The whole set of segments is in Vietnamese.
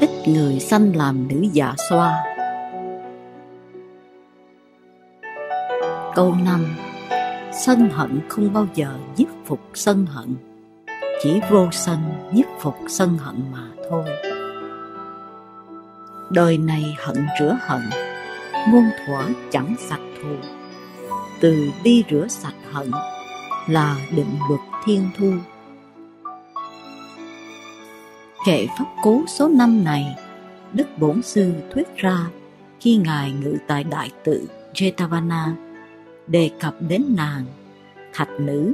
ít người sanh làm nữ dạ xoa Câu năm, Sân hận không bao giờ giết phục sân hận Chỉ vô sân giết phục sân hận mà thôi Đời này hận rửa hận Muôn thuở chẳng sạch thù Từ bi rửa sạch hận Là định luật thiên thu Kệ pháp cú số 5 này, Đức Bổn Sư thuyết ra khi Ngài ngự tại đại tự Jetavana đề cập đến nàng, thạch nữ.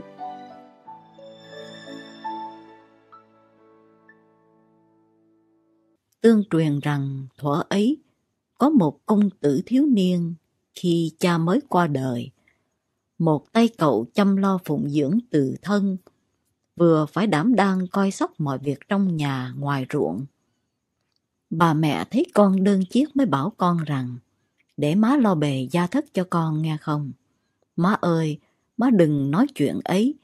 Tương truyền rằng thuở ấy có một công tử thiếu niên khi cha mới qua đời. Một tay cậu chăm lo phụng dưỡng từ thân, vừa phải đảm đang coi sóc mọi việc trong nhà ngoài ruộng. Bà mẹ thấy con đơn chiếc mới bảo con rằng, để má lo bề gia thất cho con nghe không? Má ơi, má đừng nói chuyện ấy,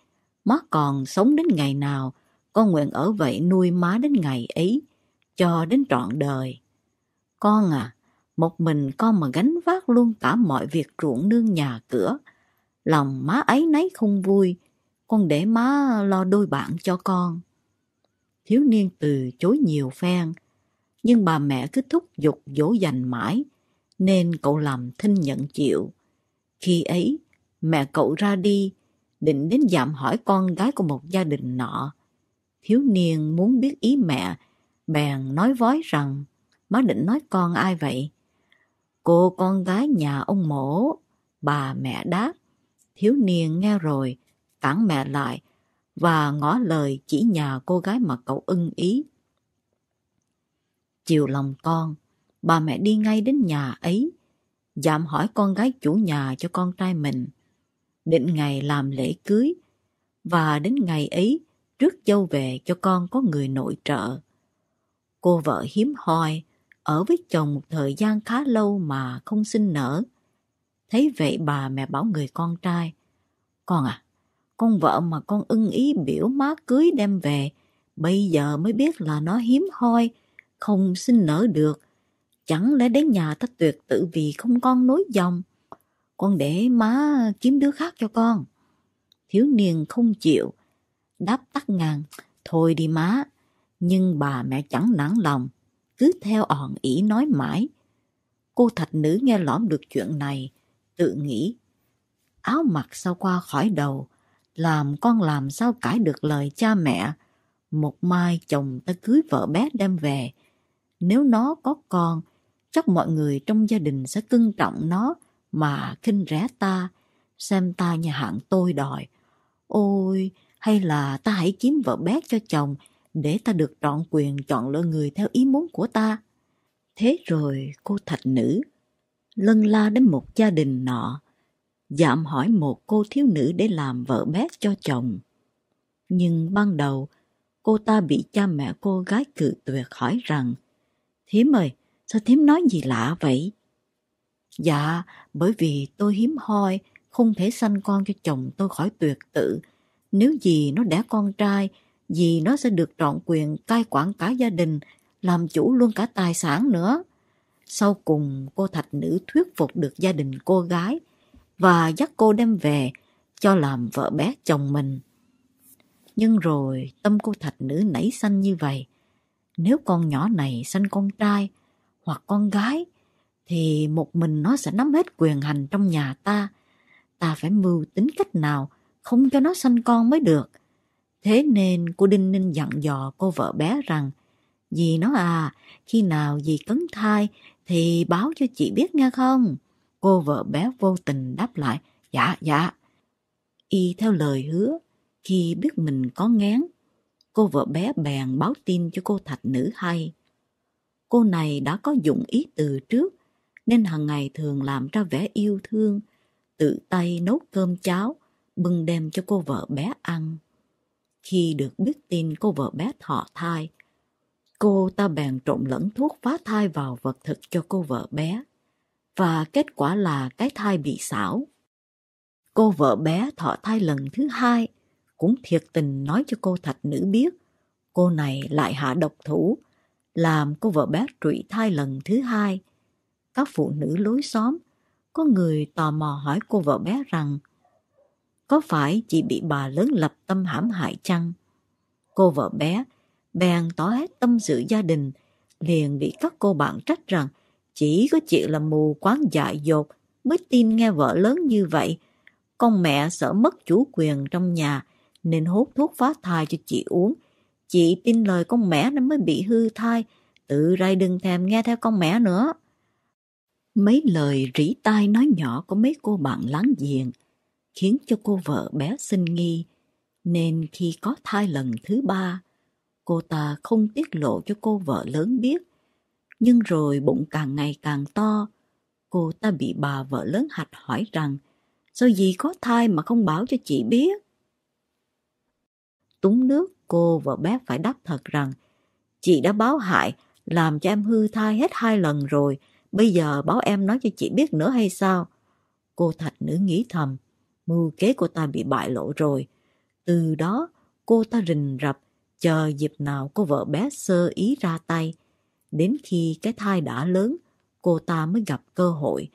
má còn sống đến ngày nào, con nguyện ở vậy nuôi má đến ngày ấy, cho đến trọn đời. Con à, một mình con mà gánh vác luôn cả mọi việc ruộng nương nhà cửa, lòng má ấy nấy không vui, con để má lo đôi bạn cho con. Thiếu niên từ chối nhiều phen, nhưng bà mẹ cứ thúc giục dỗ dành mãi, nên cậu làm thinh nhận chịu. Khi ấy, mẹ cậu ra đi, định đến dạm hỏi con gái của một gia đình nọ. Thiếu niên muốn biết ý mẹ, bèn nói vói rằng, má định nói con ai vậy? Cô con gái nhà ông mổ, bà mẹ đáp. Thiếu niên nghe rồi, cản mẹ lại và ngỏ lời chỉ nhà cô gái mà cậu ưng ý. Chiều lòng con, bà mẹ đi ngay đến nhà ấy, dạm hỏi con gái chủ nhà cho con trai mình, định ngày làm lễ cưới, và đến ngày ấy rước dâu về cho con có người nội trợ. Cô vợ hiếm hoi, ở với chồng một thời gian khá lâu mà không sinh nở. Thấy vậy bà mẹ bảo người con trai, con à, con vợ mà con ưng ý biểu má cưới đem về, bây giờ mới biết là nó hiếm hoi, không xin nở được. Chẳng lẽ đến nhà ta tuyệt tự vì không con nối dòng. Con để má kiếm đứa khác cho con. Thiếu niên không chịu. Đáp tắt ngàn, thôi đi má. Nhưng bà mẹ chẳng nản lòng, cứ theo òn ỉ nói mãi. Cô thạch nữ nghe lõm được chuyện này, tự nghĩ áo mặc sao qua khỏi đầu, làm con làm sao cãi được lời cha mẹ. Một mai chồng ta cưới vợ bé đem về. Nếu nó có con, chắc mọi người trong gia đình sẽ cưng trọng nó mà khinh rẻ ta, xem ta nhà hạng tôi đòi. Ôi, hay là ta hãy kiếm vợ bé cho chồng để ta được trọn quyền chọn lựa người theo ý muốn của ta. Thế rồi cô thạch nữ lân la đến một gia đình nọ dạm hỏi một cô thiếu nữ để làm vợ bé cho chồng. Nhưng ban đầu, cô ta bị cha mẹ cô gái cự tuyệt hỏi rằng Thím ơi, sao thím nói gì lạ vậy? Dạ, bởi vì tôi hiếm hoi, không thể sanh con cho chồng tôi khỏi tuyệt tự. Nếu gì nó đẻ con trai, gì nó sẽ được trọn quyền cai quản cả gia đình, làm chủ luôn cả tài sản nữa. Sau cùng, cô thạch nữ thuyết phục được gia đình cô gái – và dắt cô đem về cho làm vợ bé chồng mình. Nhưng rồi tâm cô thạch nữ nảy sanh như vậy. Nếu con nhỏ này sanh con trai hoặc con gái thì một mình nó sẽ nắm hết quyền hành trong nhà ta. Ta phải mưu tính cách nào không cho nó sanh con mới được. Thế nên cô Đinh Ninh dặn dò cô vợ bé rằng Dì nó à, khi nào dì cấn thai thì báo cho chị biết nghe không? Cô vợ bé vô tình đáp lại, dạ, dạ. Y theo lời hứa, khi biết mình có ngán, cô vợ bé bèn báo tin cho cô thạch nữ hay. Cô này đã có dụng ý từ trước, nên hàng ngày thường làm ra vẻ yêu thương, tự tay nấu cơm cháo, bưng đem cho cô vợ bé ăn. Khi được biết tin cô vợ bé thọ thai, cô ta bèn trộn lẫn thuốc phá thai vào vật thực cho cô vợ bé và kết quả là cái thai bị xảo. Cô vợ bé thọ thai lần thứ hai cũng thiệt tình nói cho cô thạch nữ biết cô này lại hạ độc thủ, làm cô vợ bé trụy thai lần thứ hai. Các phụ nữ lối xóm, có người tò mò hỏi cô vợ bé rằng có phải chị bị bà lớn lập tâm hãm hại chăng? Cô vợ bé bèn tỏ hết tâm sự gia đình, liền bị các cô bạn trách rằng chỉ có chị là mù quáng dại dột mới tin nghe vợ lớn như vậy. Con mẹ sợ mất chủ quyền trong nhà nên hốt thuốc phá thai cho chị uống. Chị tin lời con mẹ nên mới bị hư thai. Tự ray đừng thèm nghe theo con mẹ nữa. Mấy lời rỉ tai nói nhỏ của mấy cô bạn láng giềng khiến cho cô vợ bé sinh nghi. Nên khi có thai lần thứ ba, cô ta không tiết lộ cho cô vợ lớn biết nhưng rồi bụng càng ngày càng to. Cô ta bị bà vợ lớn hạch hỏi rằng, sao gì có thai mà không báo cho chị biết? Túng nước, cô và bé phải đáp thật rằng, chị đã báo hại, làm cho em hư thai hết hai lần rồi, bây giờ báo em nói cho chị biết nữa hay sao? Cô thạch nữ nghĩ thầm, mưu kế của ta bị bại lộ rồi. Từ đó, cô ta rình rập, chờ dịp nào cô vợ bé sơ ý ra tay, Đến khi cái thai đã lớn, cô ta mới gặp cơ hội.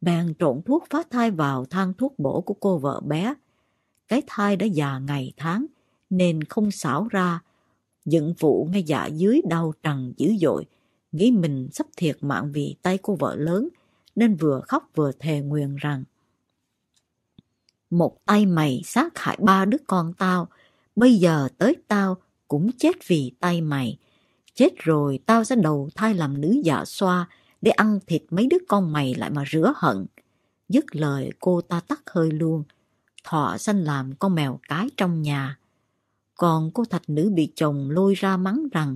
Bèn trộn thuốc phá thai vào thang thuốc bổ của cô vợ bé. Cái thai đã già ngày tháng, nên không xảo ra. Dựng vụ ngay dạ dưới đau trần dữ dội, nghĩ mình sắp thiệt mạng vì tay cô vợ lớn, nên vừa khóc vừa thề nguyện rằng Một tay mày sát hại ba đứa con tao, bây giờ tới tao cũng chết vì tay mày. Chết rồi tao sẽ đầu thai làm nữ dạ xoa để ăn thịt mấy đứa con mày lại mà rửa hận. Dứt lời cô ta tắt hơi luôn. Thọ sanh làm con mèo cái trong nhà. Còn cô thạch nữ bị chồng lôi ra mắng rằng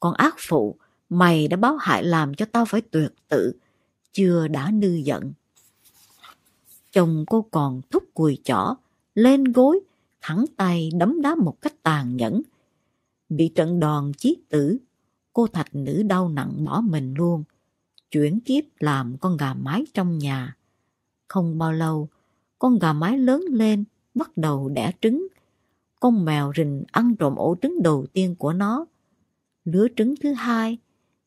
Con ác phụ, mày đã báo hại làm cho tao phải tuyệt tự. Chưa đã nư giận. Chồng cô còn thúc quỳ chỏ, lên gối, thẳng tay đấm đá một cách tàn nhẫn bị trận đòn chiết tử, cô thạch nữ đau nặng bỏ mình luôn, chuyển kiếp làm con gà mái trong nhà. Không bao lâu, con gà mái lớn lên, bắt đầu đẻ trứng. Con mèo rình ăn trộm ổ trứng đầu tiên của nó. Lứa trứng thứ hai,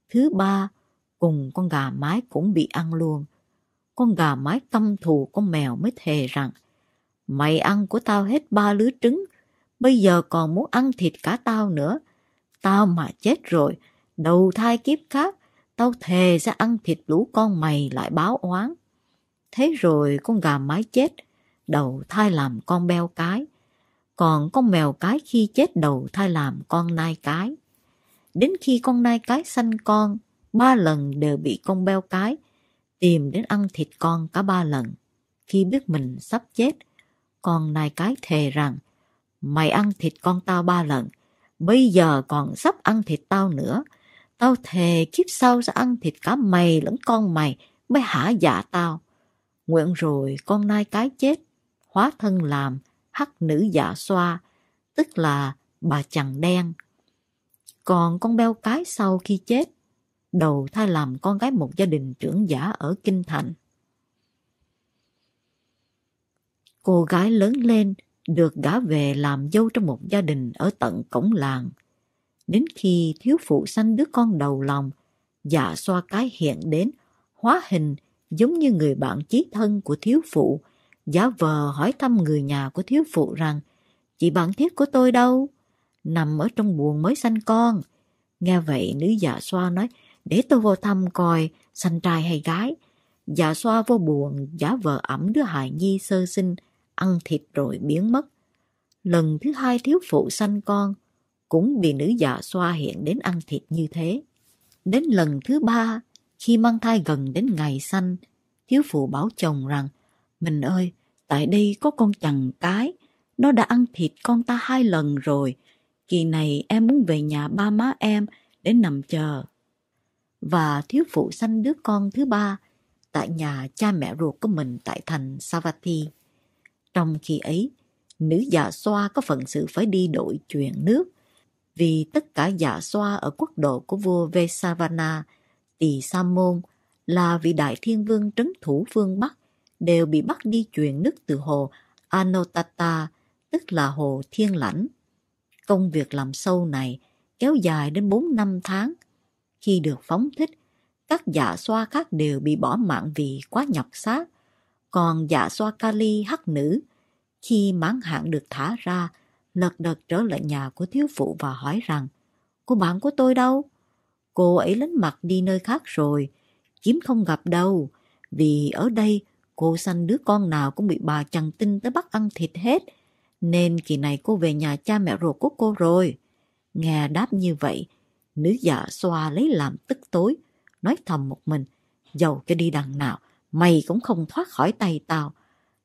thứ ba, cùng con gà mái cũng bị ăn luôn. Con gà mái căm thù con mèo mới thề rằng Mày ăn của tao hết ba lứa trứng bây giờ còn muốn ăn thịt cả tao nữa. Tao mà chết rồi, đầu thai kiếp khác, tao thề sẽ ăn thịt lũ con mày lại báo oán. Thế rồi con gà mái chết, đầu thai làm con beo cái. Còn con mèo cái khi chết đầu thai làm con nai cái. Đến khi con nai cái sanh con, ba lần đều bị con beo cái, tìm đến ăn thịt con cả ba lần. Khi biết mình sắp chết, con nai cái thề rằng Mày ăn thịt con tao ba lần, bây giờ còn sắp ăn thịt tao nữa. Tao thề kiếp sau sẽ ăn thịt cả mày lẫn con mày mới hả dạ tao. Nguyện rồi con nai cái chết, hóa thân làm hắc nữ dạ xoa, tức là bà chằn đen. Còn con beo cái sau khi chết, đầu thai làm con gái một gia đình trưởng giả ở Kinh Thành. Cô gái lớn lên, được gả về làm dâu trong một gia đình ở tận cổng làng. Đến khi thiếu phụ sanh đứa con đầu lòng, dạ xoa cái hiện đến, hóa hình giống như người bạn chí thân của thiếu phụ, giả vờ hỏi thăm người nhà của thiếu phụ rằng chị bạn thiết của tôi đâu? Nằm ở trong buồng mới sanh con. Nghe vậy nữ dạ xoa nói để tôi vô thăm coi sanh trai hay gái. Dạ xoa vô buồn giả vờ ẩm đứa hài nhi sơ sinh ăn thịt rồi biến mất. Lần thứ hai thiếu phụ sanh con, cũng bị nữ dạ xoa hiện đến ăn thịt như thế. Đến lần thứ ba, khi mang thai gần đến ngày sanh, thiếu phụ bảo chồng rằng, mình ơi, tại đây có con chằn cái, nó đã ăn thịt con ta hai lần rồi, kỳ này em muốn về nhà ba má em để nằm chờ. Và thiếu phụ sanh đứa con thứ ba tại nhà cha mẹ ruột của mình tại thành Savatthi. Trong khi ấy, nữ dạ xoa có phận sự phải đi đội chuyện nước, vì tất cả dạ xoa ở quốc độ của vua Vesavana, Tỳ Sa Môn là vị đại thiên vương trấn thủ phương Bắc đều bị bắt đi chuyện nước từ hồ Anotata, tức là hồ Thiên Lãnh. Công việc làm sâu này kéo dài đến 4 năm tháng. Khi được phóng thích, các dạ xoa khác đều bị bỏ mạng vì quá nhọc xác còn dạ xoa kali hắc nữ, khi mãn hạn được thả ra, lật đật trở lại nhà của thiếu phụ và hỏi rằng Cô bạn của tôi đâu? Cô ấy lánh mặt đi nơi khác rồi, kiếm không gặp đâu, vì ở đây cô sanh đứa con nào cũng bị bà chằn tin tới bắt ăn thịt hết, nên kỳ này cô về nhà cha mẹ ruột của cô rồi. Nghe đáp như vậy, nữ dạ xoa lấy làm tức tối, nói thầm một mình, giàu cho đi đằng nào, mày cũng không thoát khỏi tay tao.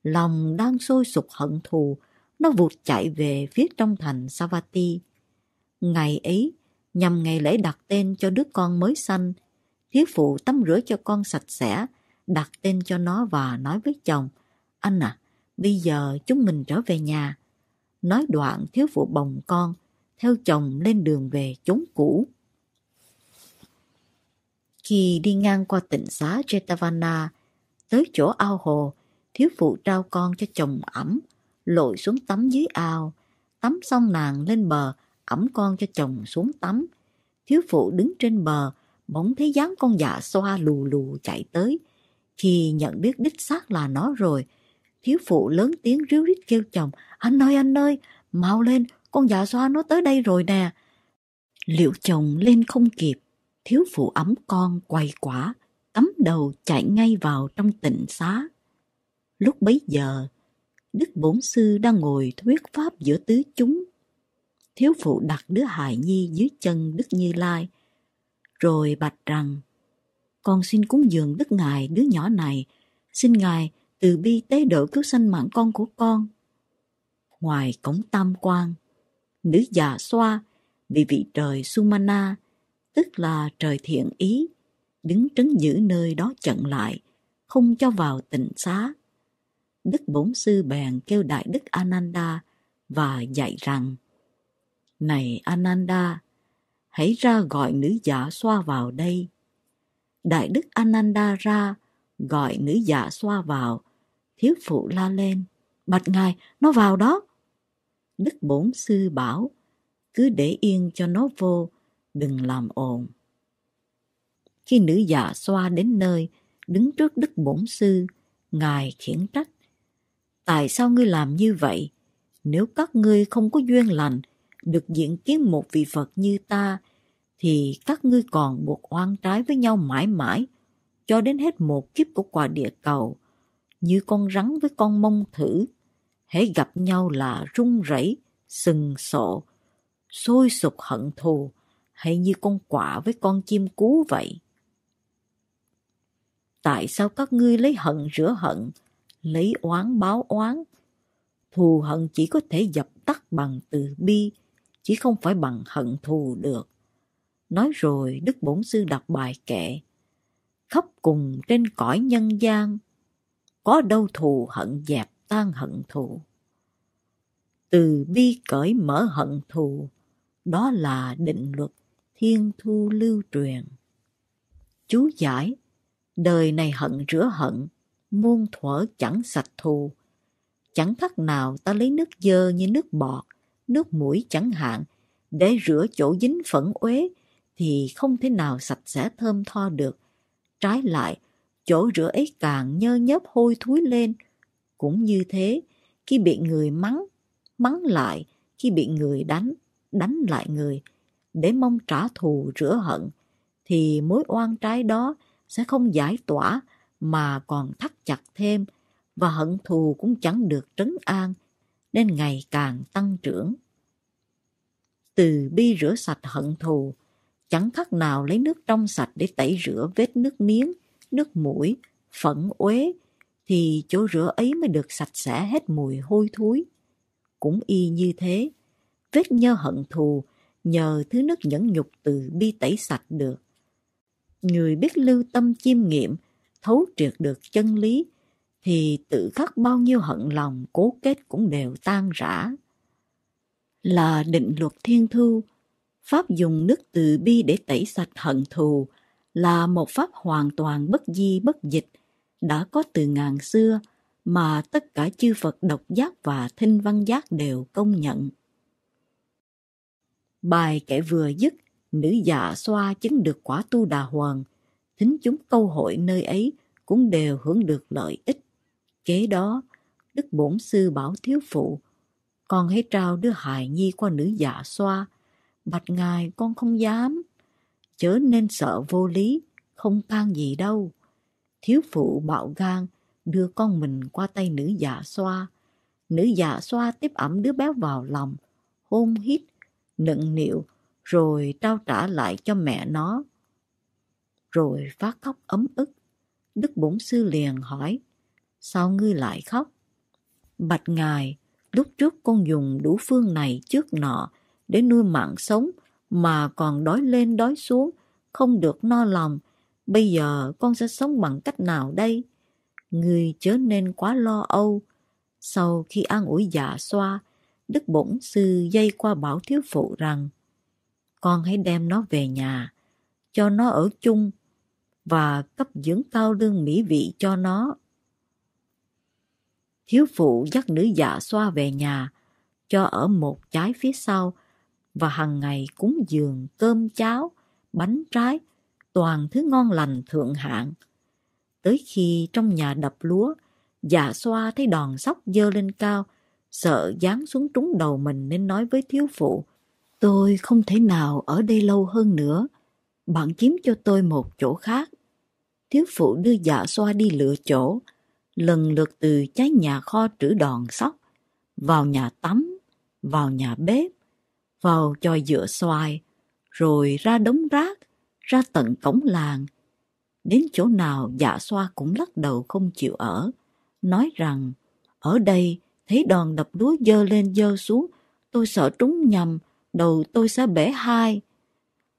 Lòng đang sôi sục hận thù, nó vụt chạy về phía trong thành Savati. Ngày ấy, nhằm ngày lễ đặt tên cho đứa con mới sanh, thiếu phụ tắm rửa cho con sạch sẽ, đặt tên cho nó và nói với chồng, anh à, bây giờ chúng mình trở về nhà. Nói đoạn thiếu phụ bồng con, theo chồng lên đường về chốn cũ. Khi đi ngang qua tỉnh xá Jetavana, Tới chỗ ao hồ, thiếu phụ trao con cho chồng ẩm, lội xuống tắm dưới ao. Tắm xong nàng lên bờ, ẩm con cho chồng xuống tắm. Thiếu phụ đứng trên bờ, bỗng thấy dáng con dạ xoa lù lù chạy tới. Khi nhận biết đích xác là nó rồi, thiếu phụ lớn tiếng ríu rít kêu chồng, anh ơi anh ơi, mau lên, con dạ xoa nó tới đây rồi nè. Liệu chồng lên không kịp, thiếu phụ ấm con quay quả, cắm đầu chạy ngay vào trong tịnh xá. Lúc bấy giờ, Đức Bổn Sư đang ngồi thuyết pháp giữa tứ chúng. Thiếu phụ đặt đứa hài nhi dưới chân Đức Như Lai, rồi bạch rằng, con xin cúng dường Đức Ngài đứa nhỏ này, xin Ngài từ bi tế độ cứu sanh mạng con của con. Ngoài cổng tam quan, nữ già xoa bị vị trời Sumana, tức là trời thiện ý, đứng trấn giữ nơi đó chặn lại, không cho vào tịnh xá. Đức Bổn Sư bèn kêu Đại Đức Ananda và dạy rằng Này Ananda, hãy ra gọi nữ giả xoa vào đây. Đại Đức Ananda ra, gọi nữ giả xoa vào. Thiếu phụ la lên, bạch ngài, nó vào đó. Đức Bổn Sư bảo, cứ để yên cho nó vô, đừng làm ồn. Khi nữ già xoa đến nơi, đứng trước Đức Bổn Sư, Ngài khiển trách. Tại sao ngươi làm như vậy? Nếu các ngươi không có duyên lành, được diện kiến một vị Phật như ta, thì các ngươi còn buộc oan trái với nhau mãi mãi, cho đến hết một kiếp của quả địa cầu, như con rắn với con mông thử. Hãy gặp nhau là rung rẩy, sừng sộ, sôi sục hận thù, hay như con quả với con chim cú vậy. Tại sao các ngươi lấy hận rửa hận, lấy oán báo oán? Thù hận chỉ có thể dập tắt bằng từ bi, chứ không phải bằng hận thù được. Nói rồi Đức Bổn Sư đọc bài kệ Khắp cùng trên cõi nhân gian Có đâu thù hận dẹp tan hận thù Từ bi cởi mở hận thù Đó là định luật thiên thu lưu truyền Chú giải Đời này hận rửa hận, muôn thuở chẳng sạch thù. Chẳng khác nào ta lấy nước dơ như nước bọt, nước mũi chẳng hạn, để rửa chỗ dính phẫn uế thì không thể nào sạch sẽ thơm tho được. Trái lại, chỗ rửa ấy càng nhơ nhớp hôi thối lên. Cũng như thế, khi bị người mắng, mắng lại, khi bị người đánh, đánh lại người, để mong trả thù rửa hận, thì mối oan trái đó sẽ không giải tỏa mà còn thắt chặt thêm và hận thù cũng chẳng được trấn an nên ngày càng tăng trưởng. Từ bi rửa sạch hận thù, chẳng khác nào lấy nước trong sạch để tẩy rửa vết nước miếng, nước mũi, phẫn uế thì chỗ rửa ấy mới được sạch sẽ hết mùi hôi thối. Cũng y như thế, vết nhơ hận thù nhờ thứ nước nhẫn nhục từ bi tẩy sạch được người biết lưu tâm chiêm nghiệm, thấu triệt được chân lý, thì tự khắc bao nhiêu hận lòng cố kết cũng đều tan rã. Là định luật thiên thu, Pháp dùng nước từ bi để tẩy sạch hận thù là một Pháp hoàn toàn bất di bất dịch, đã có từ ngàn xưa mà tất cả chư Phật độc giác và thinh văn giác đều công nhận. Bài kể vừa dứt, nữ già xoa chứng được quả tu đà hoàng, thính chúng câu hội nơi ấy cũng đều hưởng được lợi ích. Kế đó, Đức Bổn Sư bảo thiếu phụ, con hãy trao đứa hài nhi qua nữ dạ xoa, bạch ngài con không dám, chớ nên sợ vô lý, không than gì đâu. Thiếu phụ bạo gan đưa con mình qua tay nữ dạ xoa, nữ dạ xoa tiếp ẩm đứa bé vào lòng, hôn hít, nựng niệu rồi trao trả lại cho mẹ nó. Rồi phát khóc ấm ức, Đức Bổn Sư liền hỏi, sao ngươi lại khóc? Bạch Ngài, lúc trước con dùng đủ phương này trước nọ để nuôi mạng sống mà còn đói lên đói xuống, không được no lòng. Bây giờ con sẽ sống bằng cách nào đây? Ngươi chớ nên quá lo âu. Sau khi an ủi dạ xoa, Đức Bổn Sư dây qua bảo thiếu phụ rằng con hãy đem nó về nhà, cho nó ở chung và cấp dưỡng cao lương mỹ vị cho nó. Thiếu phụ dắt nữ dạ xoa về nhà, cho ở một trái phía sau và hàng ngày cúng dường cơm cháo, bánh trái, toàn thứ ngon lành thượng hạng. Tới khi trong nhà đập lúa, dạ xoa thấy đòn sóc dơ lên cao, sợ giáng xuống trúng đầu mình nên nói với thiếu phụ Tôi không thể nào ở đây lâu hơn nữa. Bạn kiếm cho tôi một chỗ khác. Thiếu phụ đưa dạ xoa đi lựa chỗ, lần lượt từ trái nhà kho trữ đòn sóc, vào nhà tắm, vào nhà bếp, vào chòi dựa xoài, rồi ra đống rác, ra tận cổng làng. Đến chỗ nào dạ xoa cũng lắc đầu không chịu ở, nói rằng ở đây thấy đòn đập lúa dơ lên dơ xuống, tôi sợ trúng nhầm, đầu tôi sẽ bể hai.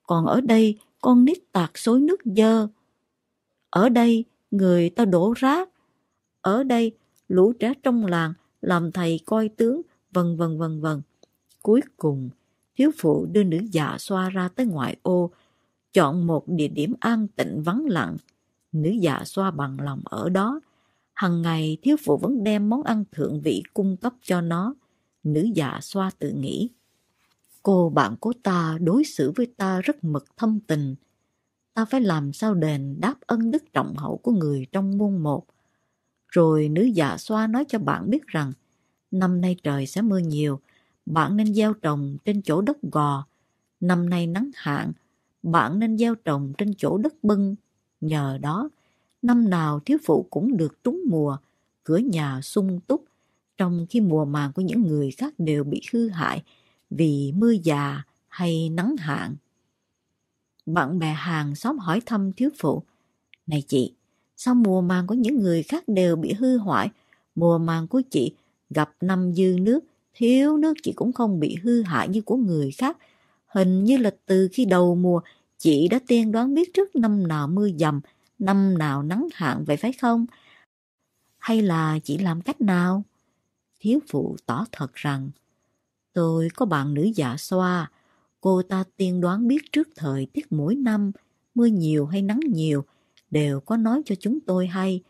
Còn ở đây con nít tạc xối nước dơ. Ở đây người ta đổ rác. Ở đây lũ trẻ trong làng làm thầy coi tướng vân vân vân vân. Cuối cùng, thiếu phụ đưa nữ già xoa ra tới ngoại ô, chọn một địa điểm an tịnh vắng lặng. Nữ già xoa bằng lòng ở đó. Hằng ngày thiếu phụ vẫn đem món ăn thượng vị cung cấp cho nó. Nữ già xoa tự nghĩ. Cô bạn của ta đối xử với ta rất mực thâm tình. Ta phải làm sao đền đáp ân đức trọng hậu của người trong muôn một. Rồi nữ dạ xoa nói cho bạn biết rằng năm nay trời sẽ mưa nhiều, bạn nên gieo trồng trên chỗ đất gò. Năm nay nắng hạn, bạn nên gieo trồng trên chỗ đất bưng. Nhờ đó, năm nào thiếu phụ cũng được trúng mùa, cửa nhà sung túc, trong khi mùa màng của những người khác đều bị hư hại, vì mưa già hay nắng hạn. Bạn bè hàng xóm hỏi thăm thiếu phụ. Này chị, sao mùa màng của những người khác đều bị hư hoại? Mùa màng của chị gặp năm dư nước, thiếu nước chị cũng không bị hư hại như của người khác. Hình như là từ khi đầu mùa, chị đã tiên đoán biết trước năm nào mưa dầm, năm nào nắng hạn vậy phải không? Hay là chị làm cách nào? Thiếu phụ tỏ thật rằng Tôi có bạn nữ dạ xoa, cô ta tiên đoán biết trước thời tiết mỗi năm, mưa nhiều hay nắng nhiều, đều có nói cho chúng tôi hay.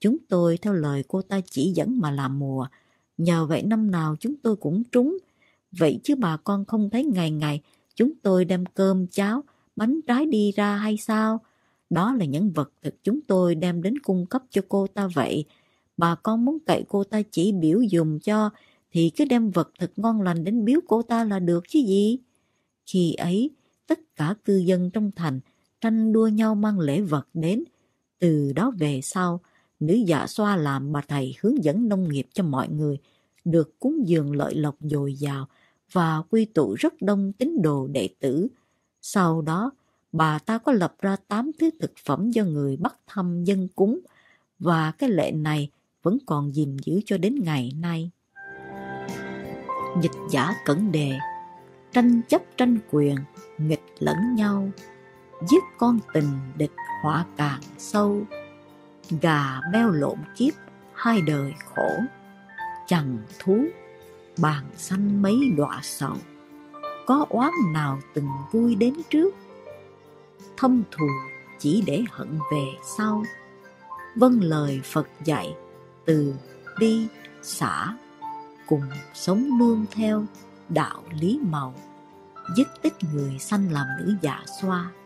Chúng tôi theo lời cô ta chỉ dẫn mà làm mùa, nhờ vậy năm nào chúng tôi cũng trúng. Vậy chứ bà con không thấy ngày ngày chúng tôi đem cơm, cháo, bánh trái đi ra hay sao? Đó là những vật thực chúng tôi đem đến cung cấp cho cô ta vậy. Bà con muốn cậy cô ta chỉ biểu dùng cho thì cứ đem vật thực ngon lành đến biếu cô ta là được chứ gì. Khi ấy, tất cả cư dân trong thành tranh đua nhau mang lễ vật đến. Từ đó về sau, nữ dạ xoa làm bà thầy hướng dẫn nông nghiệp cho mọi người, được cúng dường lợi lộc dồi dào và quy tụ rất đông tín đồ đệ tử. Sau đó, bà ta có lập ra tám thứ thực phẩm do người bắt thăm dân cúng và cái lệ này vẫn còn gìn giữ cho đến ngày nay dịch giả cẩn đề tranh chấp tranh quyền nghịch lẫn nhau giết con tình địch họa càng sâu gà beo lộn kiếp hai đời khổ chằng thú bàn xanh mấy đọa sầu có oán nào từng vui đến trước thâm thù chỉ để hận về sau vâng lời phật dạy từ bi xả cùng sống nương theo đạo lý màu dứt tích người sanh làm nữ dạ xoa